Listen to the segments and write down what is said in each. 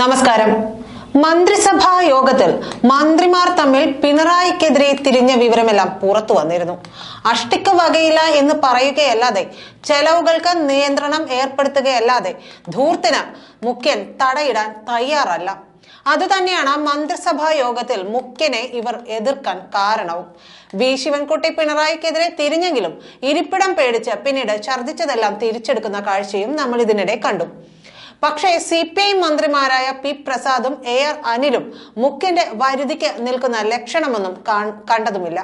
നമസ്കാരം മന്ത്രിസഭാ യോഗത്തിൽ മന്ത്രിമാർ തമ്മിൽ പിണറായിക്കെതിരെ തിരിഞ്ഞ വിവരമെല്ലാം പുറത്തു വന്നിരുന്നു അഷ്ടിക്ക് വകയില്ല എന്ന് പറയുകയല്ലാതെ ചെലവുകൾക്ക് നിയന്ത്രണം ഏർപ്പെടുത്തുകയല്ലാതെ ധൂർത്തിന് മുഖ്യൻ തടയിടാൻ തയ്യാറല്ല അതുതന്നെയാണ് മന്ത്രിസഭാ യോഗത്തിൽ മുഖ്യനെ ഇവർ എതിർക്കാൻ കാരണവും വി ശിവൻകുട്ടി പിണറായിക്കെതിരെ തിരിഞ്ഞെങ്കിലും ഇരിപ്പിടം പേടിച്ച് പിന്നീട് ഛർദിച്ചതെല്ലാം തിരിച്ചെടുക്കുന്ന കാഴ്ചയും നമ്മൾ ഇതിനിടെ കണ്ടു പക്ഷേ സി പി ഐ മന്ത്രിമാരായ പി പ്രസാദും എ ആർ അനിലും മുഖ്യന്റെ വരുതിക്ക് നിൽക്കുന്ന ലക്ഷണമൊന്നും കണ്ടതുമില്ല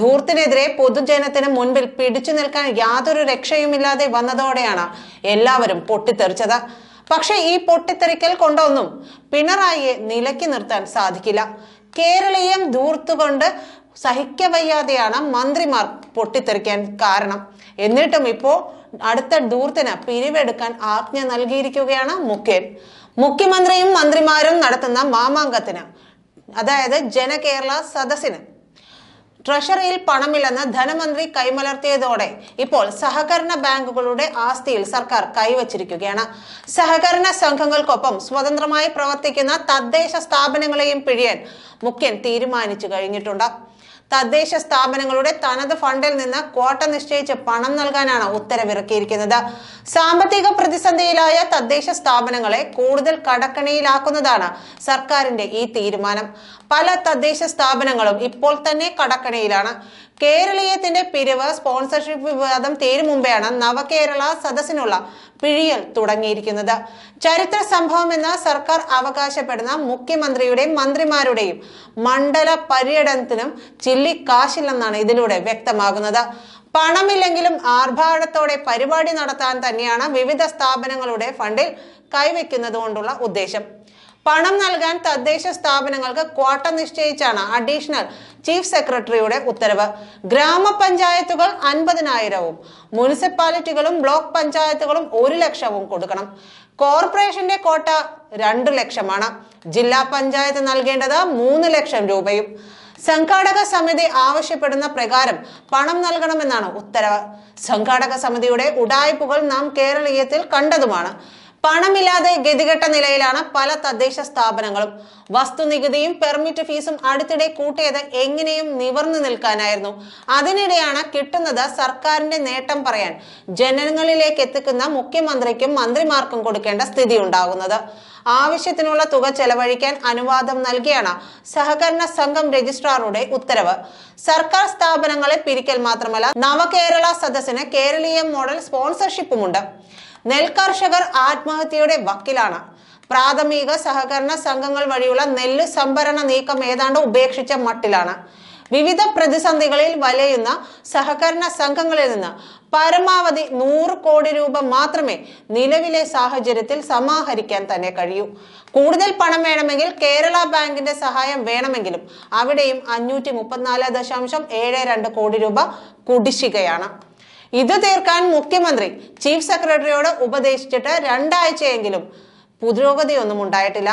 ധൂർത്തിനെതിരെ പൊതുജനത്തിന് മുൻപിൽ പിടിച്ചു നിൽക്കാൻ യാതൊരു രക്ഷയുമില്ലാതെ വന്നതോടെയാണ് എല്ലാവരും പൊട്ടിത്തെറിച്ചത് പക്ഷേ ഈ പൊട്ടിത്തെറിക്കൽ കൊണ്ടൊന്നും പിണറായിയെ നിലക്കി നിർത്താൻ സാധിക്കില്ല കേരളീയം ധൂർത്തുകൊണ്ട് സഹിക്കവയ്യാതെയാണ് മന്ത്രിമാർ പൊട്ടിത്തെറിക്കാൻ കാരണം എന്നിട്ടും ഇപ്പോൾ അടുത്ത ദൂർത്തിന് പിരിവെടുക്കാൻ ആജ്ഞ നൽകിയിരിക്കുകയാണ് മുഖ്യൻ മുഖ്യമന്ത്രിയും മന്ത്രിമാരും നടത്തുന്ന മാമാങ്കത്തിന് അതായത് ജനകേരള സദസ്സിന് ട്രഷറിയിൽ പണമില്ലെന്ന് ധനമന്ത്രി കൈമലർത്തിയതോടെ ഇപ്പോൾ സഹകരണ ബാങ്കുകളുടെ ആസ്തിയിൽ സർക്കാർ കൈവച്ചിരിക്കുകയാണ് സഹകരണ സംഘങ്ങൾക്കൊപ്പം സ്വതന്ത്രമായി പ്രവർത്തിക്കുന്ന തദ്ദേശ സ്ഥാപനങ്ങളെയും പിഴിയാൻ മുഖ്യൻ തീരുമാനിച്ചു കഴിഞ്ഞിട്ടുണ്ട് തദ്ദേശ സ്ഥാപനങ്ങളുടെ തനത് ഫണ്ടിൽ നിന്ന് കോട്ട നിശ്ചയിച്ച് പണം നൽകാനാണ് ഉത്തരവിറക്കിയിരിക്കുന്നത് സാമ്പത്തിക പ്രതിസന്ധിയിലായ തദ്ദേശ സ്ഥാപനങ്ങളെ കൂടുതൽ കടക്കണിയിലാക്കുന്നതാണ് സർക്കാരിന്റെ ഈ തീരുമാനം പല തദ്ദേശ സ്ഥാപനങ്ങളും ഇപ്പോൾ തന്നെ കടക്കണിയിലാണ് കേരളീയത്തിന്റെ പിരിവ് സ്പോൺസർഷിപ്പ് വിവാദം തീരും മുമ്പെയാണ് നവകേരള സദസ്സിനുള്ള പിഴിയൽ തുടങ്ങിയിരിക്കുന്നത് ചരിത്ര എന്ന് സർക്കാർ അവകാശപ്പെടുന്ന മുഖ്യമന്ത്രിയുടെയും മന്ത്രിമാരുടെയും മണ്ഡല പര്യടനത്തിനും ചില്ലി ഇതിലൂടെ വ്യക്തമാകുന്നത് പണമില്ലെങ്കിലും ആർഭാടത്തോടെ പരിപാടി നടത്താൻ തന്നെയാണ് വിവിധ സ്ഥാപനങ്ങളുടെ ഫണ്ടിൽ കൈവയ്ക്കുന്നത് കൊണ്ടുള്ള ഉദ്ദേശം പണം നൽകാൻ തദ്ദേശ സ്ഥാപനങ്ങൾക്ക് ക്വാട്ട നിശ്ചയിച്ചാണ് അഡീഷണൽ ചീഫ് സെക്രട്ടറിയുടെ ഉത്തരവ് ഗ്രാമപഞ്ചായത്തുകൾ അൻപതിനായിരവും മുനിസിപ്പാലിറ്റികളും ബ്ലോക്ക് പഞ്ചായത്തുകളും ഒരു ലക്ഷവും കൊടുക്കണം കോർപ്പറേഷന്റെ കോട്ട രണ്ടു ലക്ഷമാണ് ജില്ലാ പഞ്ചായത്ത് നൽകേണ്ടത് മൂന്ന് ലക്ഷം രൂപയും സംഘാടക സമിതി ആവശ്യപ്പെടുന്ന പ്രകാരം പണം നൽകണമെന്നാണ് ഉത്തരവ് സംഘാടക സമിതിയുടെ ഉടായ്പകൾ നാം കേരളീയത്തിൽ കണ്ടതുമാണ് പണമില്ലാതെ ഗതികെട്ട നിലയിലാണ് പല തദ്ദേശ സ്ഥാപനങ്ങളും വസ്തുനികുതിയും പെർമിറ്റ് ഫീസും അടുത്തിടെ കൂട്ടിയത് എങ്ങനെയും നിവർന്നു നിൽക്കാനായിരുന്നു അതിനിടെയാണ് കിട്ടുന്നത് സർക്കാരിന്റെ നേട്ടം പറയാൻ ജനങ്ങളിലേക്ക് എത്തിക്കുന്ന മുഖ്യമന്ത്രിക്കും മന്ത്രിമാർക്കും കൊടുക്കേണ്ട സ്ഥിതി ഉണ്ടാകുന്നത് ആവശ്യത്തിനുള്ള തുക ചെലവഴിക്കാൻ അനുവാദം നൽകിയാണ് സഹകരണ സംഘം രജിസ്ട്രാറുടെ ഉത്തരവ് സർക്കാർ സ്ഥാപനങ്ങളെ പിരിക്കൽ മാത്രമല്ല നവകേരള സദസ്സിന് കേരളീയ മോഡൽ സ്പോൺസർഷിപ്പുമുണ്ട് നെൽകർഷകർ ആത്മഹത്യയുടെ വക്കിലാണ് പ്രാഥമിക സഹകരണ സംഘങ്ങൾ വഴിയുള്ള നെല്ല് സംഭരണ നീക്കം ഏതാണ്ട് ഉപേക്ഷിച്ച മട്ടിലാണ് വിവിധ പ്രതിസന്ധികളിൽ വലയുന്ന സഹകരണ സംഘങ്ങളിൽ നിന്ന് പരമാവധി നൂറ് കോടി രൂപ മാത്രമേ നിലവിലെ സാഹചര്യത്തിൽ സമാഹരിക്കാൻ തന്നെ കഴിയൂ കൂടുതൽ പണം വേണമെങ്കിൽ കേരള ബാങ്കിന്റെ സഹായം വേണമെങ്കിലും അവിടെയും അഞ്ഞൂറ്റി മുപ്പത്തിനാല് ദശാംശം ഏഴ് രണ്ട് കോടി രൂപ കുടിശ്ശികയാണ് ഇത് തീർക്കാൻ മുഖ്യമന്ത്രി ചീഫ് സെക്രട്ടറിയോട് ഉപദേശിച്ചിട്ട് രണ്ടാഴ്ചയെങ്കിലും പുരോഗതിയൊന്നും ഉണ്ടായിട്ടില്ല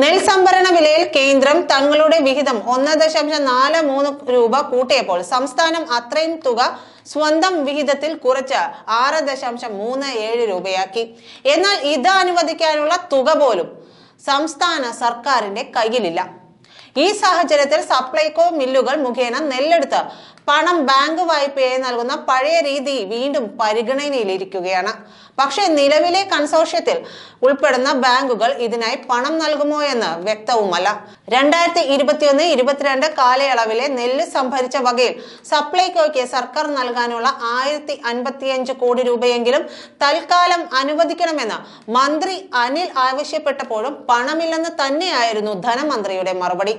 നെൽസംഭരണ വിലയിൽ കേന്ദ്രം തങ്ങളുടെ വിഹിതം ഒന്ന് ദശാംശം നാല് മൂന്ന് രൂപ കൂട്ടിയപ്പോൾ സംസ്ഥാനം അത്രയും തുക സ്വന്തം വിഹിതത്തിൽ കുറച്ച് ആറ് ദശാംശം മൂന്ന് ഏഴ് രൂപയാക്കി എന്നാൽ ഇത് അനുവദിക്കാനുള്ള തുക പോലും സംസ്ഥാന സർക്കാരിന്റെ കയ്യിലില്ല ഈ സാഹചര്യത്തിൽ സപ്ലൈകോ മില്ലുകൾ മുഖേന നെല്ലെടുത്ത് പണം ബാങ്ക് വായ്പയായി നൽകുന്ന പഴയ രീതി വീണ്ടും പരിഗണനയിലിരിക്കുകയാണ് പക്ഷേ നിലവിലെ കൺസോർഷ്യത്തിൽ ഉൾപ്പെടുന്ന ബാങ്കുകൾ ഇതിനായി പണം നൽകുമോ എന്ന് വ്യക്തവുമല്ല രണ്ടായിരത്തി ഇരുപത്തിയൊന്ന് ഇരുപത്തിരണ്ട് കാലയളവിലെ നെല്ല് സംഭരിച്ച വകയിൽ സപ്ലൈകോയ്ക്ക് സർക്കാർ നൽകാനുള്ള ആയിരത്തി അൻപത്തിയഞ്ച് കോടി രൂപയെങ്കിലും തൽക്കാലം അനുവദിക്കണമെന്ന് മന്ത്രി അനിൽ ആവശ്യപ്പെട്ടപ്പോഴും പണമില്ലെന്ന് തന്നെയായിരുന്നു ധനമന്ത്രിയുടെ മറുപടി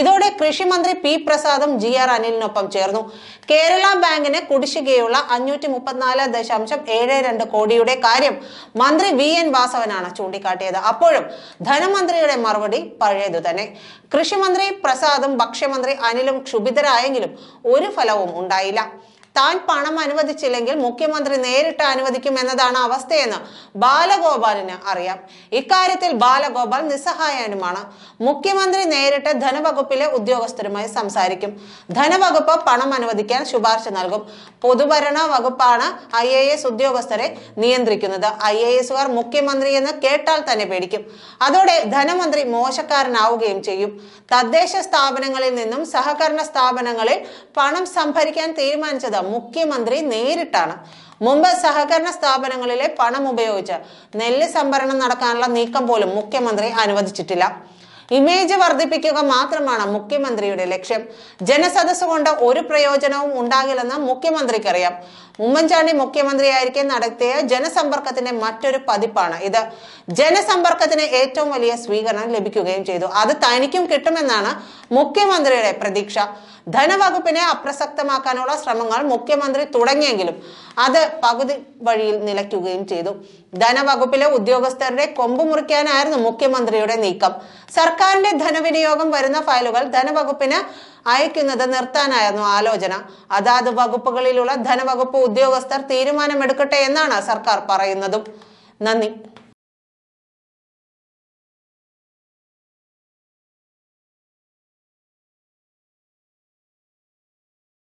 ഇതോടെ കൃഷിമന്ത്രി പി പ്രസാദും ജി ആർ അനിലിനൊപ്പം ചേർന്നു കേരള ബാങ്കിന് കുടിശ്ശികയുള്ള അഞ്ഞൂറ്റി മുപ്പത്തിനാല് ദശാംശം ഏഴ് രണ്ട് കോടിയുടെ കാര്യം മന്ത്രി വി എൻ വാസവനാണ് ചൂണ്ടിക്കാട്ടിയത് അപ്പോഴും ധനമന്ത്രിയുടെ മറുപടി പഴയതു തന്നെ കൃഷിമന്ത്രി പ്രസാദും ഭക്ഷ്യമന്ത്രി അനിലും ക്ഷുഭിതരായെങ്കിലും ഒരു ഫലവും ഉണ്ടായില്ല താൻ പണം അനുവദിച്ചില്ലെങ്കിൽ മുഖ്യമന്ത്രി നേരിട്ട് അനുവദിക്കും എന്നതാണ് അവസ്ഥയെന്ന് ബാലഗോപാലിന് അറിയാം ഇക്കാര്യത്തിൽ ബാലഗോപാൽ നിസ്സഹായനുമാണ് മുഖ്യമന്ത്രി നേരിട്ട് ധനവകുപ്പിലെ ഉദ്യോഗസ്ഥരുമായി സംസാരിക്കും ധനവകുപ്പ് പണം അനുവദിക്കാൻ ശുപാർശ നൽകും പൊതുഭരണ വകുപ്പാണ് ഐ എ എസ് ഉദ്യോഗസ്ഥരെ നിയന്ത്രിക്കുന്നത് ഐ എ എസുകാർ മുഖ്യമന്ത്രി എന്ന് കേട്ടാൽ തന്നെ പേടിക്കും അതോടെ ധനമന്ത്രി മോശക്കാരനാവുകയും ചെയ്യും തദ്ദേശ സ്ഥാപനങ്ങളിൽ നിന്നും സഹകരണ സ്ഥാപനങ്ങളിൽ പണം സംഭരിക്കാൻ തീരുമാനിച്ചത് മുഖ്യമന്ത്രി നേരിട്ടാണ് മുമ്പ് സഹകരണ സ്ഥാപനങ്ങളിലെ പണം ഉപയോഗിച്ച് നെല്ല് സംഭരണം നടക്കാനുള്ള നീക്കം പോലും മുഖ്യമന്ത്രി അനുവദിച്ചിട്ടില്ല ഇമേജ് വർദ്ധിപ്പിക്കുക മാത്രമാണ് മുഖ്യമന്ത്രിയുടെ ലക്ഷ്യം ജനസദസ് കൊണ്ട് ഒരു പ്രയോജനവും ഉണ്ടാകില്ലെന്ന് മുഖ്യമന്ത്രിക്കറിയാം ഉമ്മൻചാണ്ടി മുഖ്യമന്ത്രിയായിരിക്കെ നടത്തിയ ജനസമ്പർക്കത്തിന്റെ മറ്റൊരു പതിപ്പാണ് ഇത് ജനസമ്പർക്കത്തിന് ഏറ്റവും വലിയ സ്വീകരണം ലഭിക്കുകയും ചെയ്തു അത് തനിക്കും കിട്ടുമെന്നാണ് മുഖ്യമന്ത്രിയുടെ പ്രതീക്ഷ ധനവകുപ്പിനെ അപ്രസക്തമാക്കാനുള്ള ശ്രമങ്ങൾ മുഖ്യമന്ത്രി തുടങ്ങിയെങ്കിലും അത് പകുതി വഴിയിൽ നിലയ്ക്കുകയും ചെയ്തു ധനവകുപ്പിലെ ഉദ്യോഗസ്ഥരുടെ കൊമ്പ് മുറിക്കാനായിരുന്നു മുഖ്യമന്ത്രിയുടെ നീക്കം സർക്കാരിന്റെ ധനവിനിയോഗം വരുന്ന ഫയലുകൾ ധനവകുപ്പിന് അയക്കുന്നത് നിർത്താനായിരുന്നു ആലോചന അതാത് വകുപ്പുകളിലുള്ള ധനവകുപ്പ് ഉദ്യോഗസ്ഥർ തീരുമാനമെടുക്കട്ടെ എന്നാണ് സർക്കാർ പറയുന്നതും നന്ദി